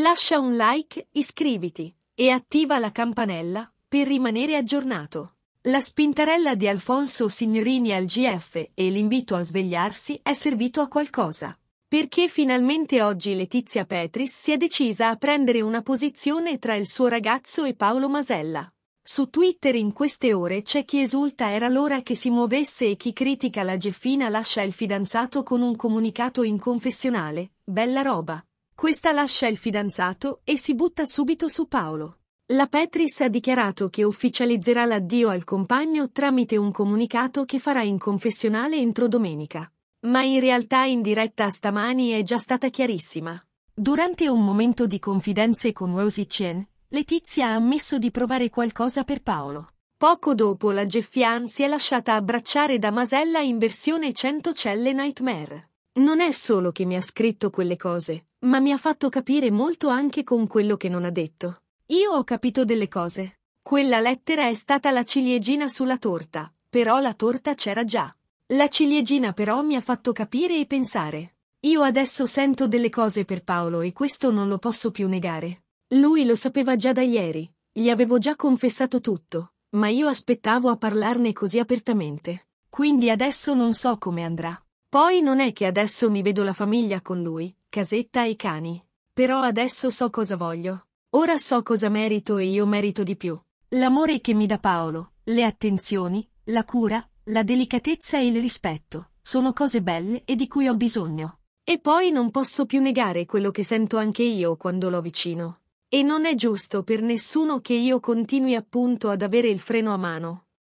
Lascia un like, iscriviti e attiva la campanella per rimanere aggiornato. La spintarella di Alfonso Signorini al GF e l'invito a svegliarsi è servito a qualcosa. Perché finalmente oggi Letizia Petris si è decisa a prendere una posizione tra il suo ragazzo e Paolo Masella. Su Twitter in queste ore c'è chi esulta era l'ora che si muovesse e chi critica la Geffina lascia il fidanzato con un comunicato in confessionale. Bella roba. Questa lascia il fidanzato e si butta subito su Paolo. La Petris ha dichiarato che ufficializzerà l'addio al compagno tramite un comunicato che farà in confessionale entro domenica. Ma in realtà in diretta a stamani è già stata chiarissima. Durante un momento di confidenze con Rosie Chen, Letizia ha ammesso di provare qualcosa per Paolo. Poco dopo la Jeffian si è lasciata abbracciare da Masella in versione 100 celle Nightmare. Non è solo che mi ha scritto quelle cose, ma mi ha fatto capire molto anche con quello che non ha detto. Io ho capito delle cose. Quella lettera è stata la ciliegina sulla torta, però la torta c'era già. La ciliegina però mi ha fatto capire e pensare. Io adesso sento delle cose per Paolo e questo non lo posso più negare. Lui lo sapeva già da ieri, gli avevo già confessato tutto, ma io aspettavo a parlarne così apertamente. Quindi adesso non so come andrà. Poi non è che adesso mi vedo la famiglia con lui, casetta e cani. Però adesso so cosa voglio. Ora so cosa merito e io merito di più. L'amore che mi dà Paolo, le attenzioni, la cura, la delicatezza e il rispetto, sono cose belle e di cui ho bisogno. E poi non posso più negare quello che sento anche io quando l'ho vicino. E non è giusto per nessuno che io continui appunto ad avere il freno a mano.